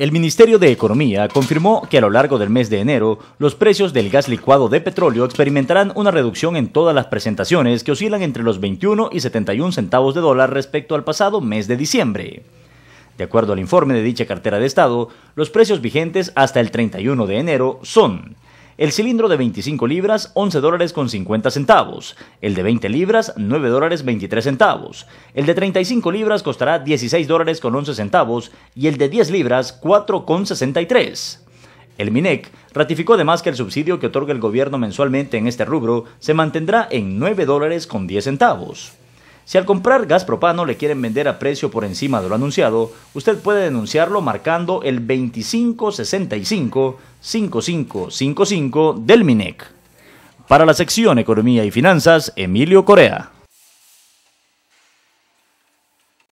El Ministerio de Economía confirmó que a lo largo del mes de enero los precios del gas licuado de petróleo experimentarán una reducción en todas las presentaciones que oscilan entre los 21 y 71 centavos de dólar respecto al pasado mes de diciembre. De acuerdo al informe de dicha cartera de Estado, los precios vigentes hasta el 31 de enero son el cilindro de 25 libras, 11 dólares con 50 centavos. El de 20 libras, 9 dólares 23 centavos. El de 35 libras costará 16 dólares con 11 centavos y el de 10 libras, 4 con 63. El MINEC ratificó además que el subsidio que otorga el gobierno mensualmente en este rubro se mantendrá en 9 dólares con 10 centavos. Si al comprar gas propano le quieren vender a precio por encima de lo anunciado, usted puede denunciarlo marcando el 2565-5555 del MINEC. Para la sección Economía y Finanzas, Emilio Corea.